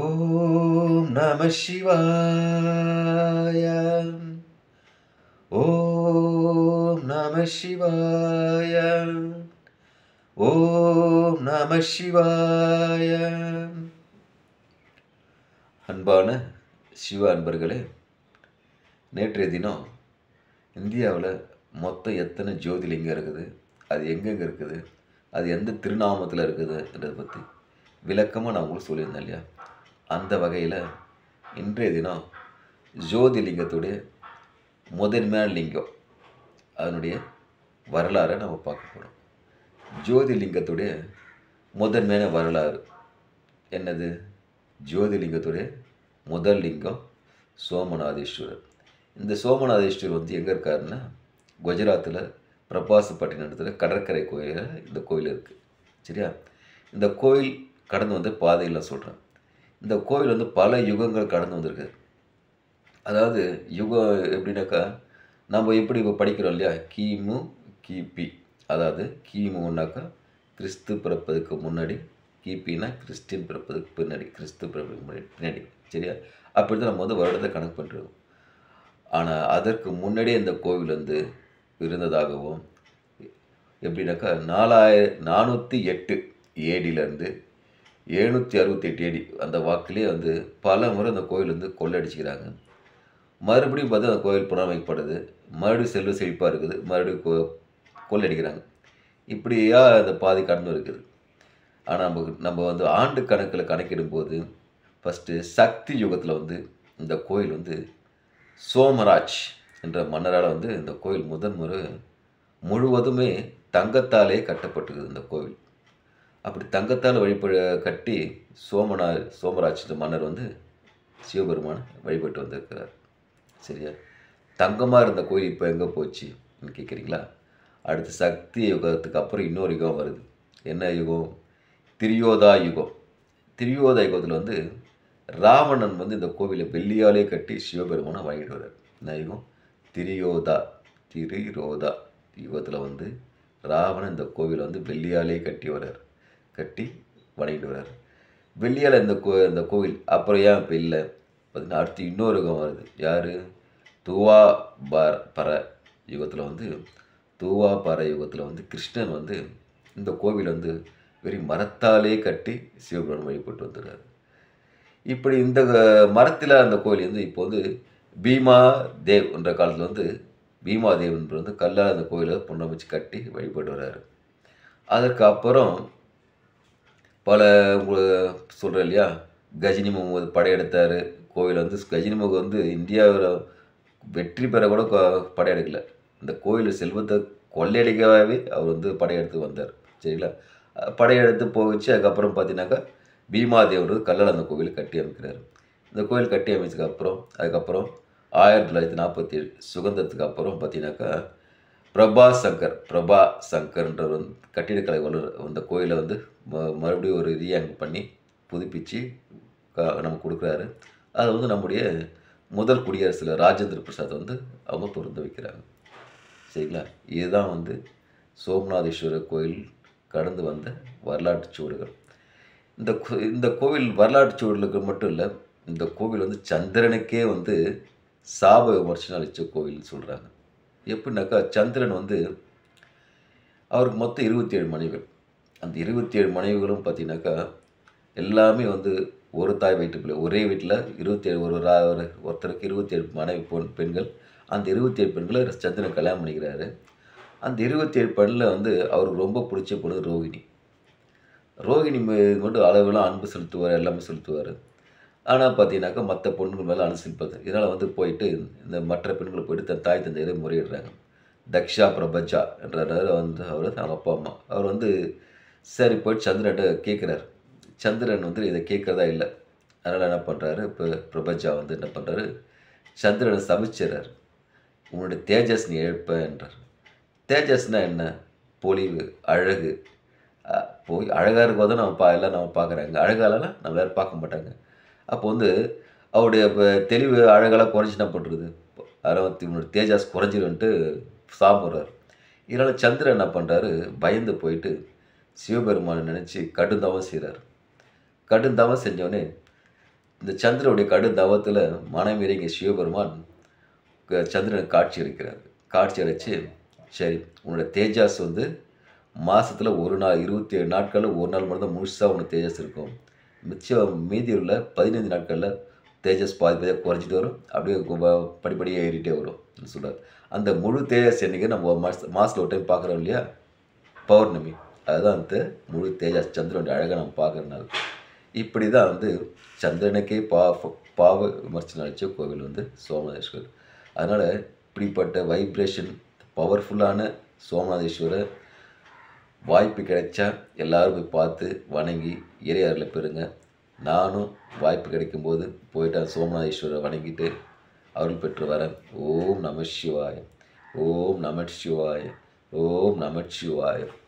ஓம் நம சிவாய ஓம் நம சிவாய ஓம் நம சிவாய அன்பான சிவ அன்பர்களே நேற்றைய தினம் இந்தியாவில் மொத்தம் எத்தனை ஜோதிலிங்கம் இருக்குது அது எங்கெங்கே இருக்குது அது எந்த திருநாமத்தில் இருக்குதுன்றதை பற்றி விளக்கமாக நான் உங்களுக்கு சொல்லியிருந்தேன் இல்லையா அந்த வகையில் இன்றைய தினம் ஜோதிலிங்கத்துடைய முதன்மையான லிங்கம் அதனுடைய வரலாறை நம்ம பார்க்க போகிறோம் ஜோதிலிங்கத்துடைய முதன்மையான வரலாறு என்னது ஜோதிலிங்கத்துடைய முதல் லிங்கம் சோமநாதேஸ்வரர் இந்த சோமநாதேஸ்வரர் வந்து எங்கே இருக்காருன்னா குஜராத்தில் பிரபாசப்பட்டின இடத்துல கடற்கரை கோயிலில் இந்த கோயில் இருக்குது சரியா இந்த கோயில் கடந்து வந்த பாதையெல்லாம் சொல்கிறேன் இந்த கோவில் வந்து பல யுகங்கள் கடந்து வந்திருக்கு அதாவது யுகம் எப்படின்னாக்கா நம்ம எப்படி இப்போ படிக்கிறோம் இல்லையா கிமு கிபி அதாவது கிமுன்னாக்கா கிறிஸ்து பிறப்பதுக்கு முன்னாடி கிபின்னா கிறிஸ்டின் பிறப்பதுக்கு பின்னாடி கிறிஸ்து பிறப்பதுக்கு முன்னாடி பின்னாடி சரியா அப்படி தான் நம்ம வந்து வருடத்தை கணக்கு பண்ணுறோம் ஆனால் அதற்கு முன்னாடியே இந்த கோவில் வந்து இருந்ததாகவும் எப்படின்னாக்கா நாலாயிர நானூற்றி எட்டு ஏடியிலேருந்து எழுநூற்றி அறுபத்தெட்டு அடி அந்த வாக்கிலே வந்து பல முறை அந்த கோயில் வந்து கொள்ளடிச்சுக்கிறாங்க மறுபடியும் பார்த்து அந்த கோயில் புனரமைக்கப்படுது மறுபடியும் செல்வ செழிப்பாக இருக்குது மறுபடியும் கொ கொள்ளடிக்கிறாங்க இப்படியா அந்த பாதி கடந்து இருக்குது ஆனால் நமக்கு நம்ம வந்து ஆண்டு கணக்கில் கணக்கிடும்போது ஃபஸ்ட்டு சக்தி யுகத்தில் வந்து இந்த கோயில் வந்து சோமராஜ் என்ற மன்னரால் வந்து இந்த கோயில் முதன் முறை முழுவதுமே தங்கத்தாலே கட்டப்பட்டிருக்குது இந்த கோவில் அப்படி தங்கத்தால் வழிபட கட்டி சோமனா சோமராஜ் மன்னர் வந்து சிவபெருமானை வழிபட்டு வந்திருக்கிறார் சரியா தங்கமாக இருந்த கோயில் இப்போ எங்கே போச்சு கேட்குறீங்களா அடுத்து சக்தி யுகத்துக்கு அப்புறம் இன்னொரு யுகம் வருது என்ன யுகம் திரியோதா யுகம் திரியோதா யுகத்தில் வந்து ராவணன் வந்து இந்த கோவிலை வெள்ளியாலே கட்டி சிவபெருமானை வாங்கிட்டு வர்றார் என்ன யுகம் திரியோதா திரிரோதா யுகத்தில் வந்து ராவணன் இந்த கோவிலை வந்து வெள்ளியாலே கட்டி வர்றார் கட்டி வணங்கிடுவார் வெள்ளியால் இந்த கோ இந்த கோவில் அப்புறம் ஏன் இப்போ இல்லை பார்த்தீங்கன்னா அடுத்து இன்னொரு யுகம் வருது யார் துவா பர பர யுகத்தில் வந்து துவா பர யுகத்தில் வந்து கிருஷ்ணன் வந்து இந்த கோவில் வந்து வெறும் மரத்தாலே கட்டி சிவபெருமான் வழிபட்டு வந்துடுறாரு இப்படி இந்த மரத்தில் அந்த கோவில் வந்து இப்போ வந்து பீமா தேவ் என்ற காலத்தில் வந்து பீமாதேவ் என்று வந்து கல்லால் அந்த கோயிலை புண்ணமைச்சு கட்டி வழிபட்டு வர்றாரு அதற்கு அப்புறம் பல சொல்கிறேன் இல்லையா கஜினி முகமது படையெடுத்தார் கோவில் வந்து கஜினி முகம் வந்து இந்தியாவில் வெற்றி பெற கூட படையெடுக்கல இந்த கோயில் செல்வத்தை கொள்ளையடிக்கவே அவர் வந்து படையெடுத்து வந்தார் சரிங்களா படையெடுத்து போச்சு அதுக்கப்புறம் பார்த்தீங்கன்னாக்கா பீமாதேவர் கல்லல் அந்த கோவில் கட்டி அமைக்கிறார் இந்த கோயில் கட்டி அமைச்சதுக்கப்புறம் அதுக்கப்புறம் ஆயிரத்தி தொள்ளாயிரத்தி நாற்பத்தி ஏழு சுதந்திரத்துக்கு அப்புறம் பார்த்தீங்கன்னாக்கா பிரபா சங்கர் பிரபா சங்கர்ன்ற வந்து கட்டிடக்கலை வல்லுநர் அந்த கோயிலை வந்து மறுபடியும் ஒரு ரீஆங் பண்ணி புதுப்பித்து நமக்கு கொடுக்குறாரு அது வந்து நம்முடைய முதல் குடியரசில் ராஜேந்திர பிரசாத் வந்து அவங்க திறந்து வைக்கிறாங்க சரிங்களா இதுதான் வந்து சோம்நாதேஸ்வரர் கோயில் கடந்து வந்த வரலாற்று சுவடுகள் இந்த இந்த கோவில் வரலாற்று சுவடுகளுக்கு மட்டும் இல்லை இந்த கோவில் வந்து சந்திரனுக்கே வந்து சாப விமர்சனம் அளித்த கோவில்னு சொல்கிறாங்க எப்படின்னாக்கா சந்திரன் வந்து அவருக்கு மொத்தம் இருபத்தி ஏழு மனைவிகள் அந்த இருபத்தி ஏழு மனைவிகளும் பார்த்தீங்கன்னாக்கா எல்லாமே வந்து ஒரு தாய் வயிற்றுப்பிள்ளை ஒரே வீட்டில் இருபத்தி ஏழு ஒரு ஒருத்தருக்கு இருபத்தி ஏழு மனைவி பொன் பெண்கள் அந்த இருபத்தி ஏழு பெண்களை சந்திரன் கல்யாணம் பண்ணிக்கிறாரு அந்த இருபத்தி ஏழு பெண்ணில் வந்து அவருக்கு ரொம்ப பிடிச்ச பொண்ணு ரோகிணி ரோகிணி மட்டும் அளவெல்லாம் அன்பு செலுத்துவார் எல்லாமே செலுத்துவார் ஆனால் பார்த்தீங்கனாக்கா மற்ற பெண்கள் மேலே அனுசரிப்பது இதனால் வந்து போயிட்டு இந்த மற்ற பெண்களை போயிட்டு தன் தாய் தந்தையரை முறையிடுறாங்க தக்ஷா பிரபஜா என்றார் வந்து அவர் அவங்க அப்பா அம்மா அவர் வந்து சரி போயிட்டு சந்திரன்ட்ட கேட்குறார் சந்திரன் வந்து இதை கேட்குறதா இல்லை அதனால் என்ன பண்ணுறாரு இப்போ பிரபஜா வந்து என்ன பண்ணுறாரு சந்திரனை சமைச்சிடறார் உன்னுடைய தேஜஸ் நீ எழுப்ப என்றார் தேஜஸ்னால் என்ன பொலிவு அழகு போய் அழகாக இருக்கும் போது நம்ம பா எல்லாம் நம்ம பார்க்குறாங்க அழகாலலாம் நம்ம வேறு பார்க்க மாட்டாங்க அப்போ வந்து அவருடைய தெளிவு அழகெல்லாம் குறைஞ்சினா பண்ணுறது அறுபத்தி மூணு தேஜாஸ் குறைஞ்சிருன்ட்டு சாப்பிட்றாரு இதனால் சந்திரன் என்ன பண்ணுறாரு பயந்து போயிட்டு சிவபெருமானை நினச்சி கடும் தவம் செய்கிறார் தவம் செஞ்சோடனே இந்த சந்திரனுடைய தவத்தில் மனம் இறங்கிய சிவபெருமான் சந்திரனை காட்சி அளிக்கிறார் காட்சி அளித்து சரி உன்னோட தேஜாஸ் வந்து மாதத்தில் ஒரு நாள் இருபத்தி ஏழு நாட்களில் ஒரு நாள் மட்டும் தான் முழுசாக உனக்கு தேஜாஸ் இருக்கும் மிச்சம் மீதி உள்ள பதினைந்து நாட்களில் தேஜஸ் பாதி பாதியாக குறைஞ்சிட்டு வரும் அப்படியே படிப்படியாக ஏறிட்டே வரும் சொல்கிறார் அந்த முழு தேஜஸ் என்னைக்கு நம்ம மாதம் மாதத்தில் ஒரு டைம் பார்க்குறோம் இல்லையா பௌர்ணமி அதுதான் வந்து முழு தேஜஸ் சந்திரனுடைய அழகாக நம்ம பார்க்குறனால இப்படி தான் வந்து சந்திரனுக்கே பா பாவ விமர்சனம் அளித்த கோவில் வந்து சோமநாதேஸ்வரர் அதனால் இப்படிப்பட்ட வைப்ரேஷன் பவர்ஃபுல்லான சோமநாதேஸ்வரர் வாய்ப்பு கிடைச்சா எல்லோரும் போய் பார்த்து வணங்கி அருளை பெறுங்க நானும் வாய்ப்பு கிடைக்கும்போது போயிட்டேன் சோமநாதீஸ்வரரை வணங்கிட்டு அருள் பெற்று வரேன் ஓம் நம சிவாய ஓம் நம சிவாய ஓம் நம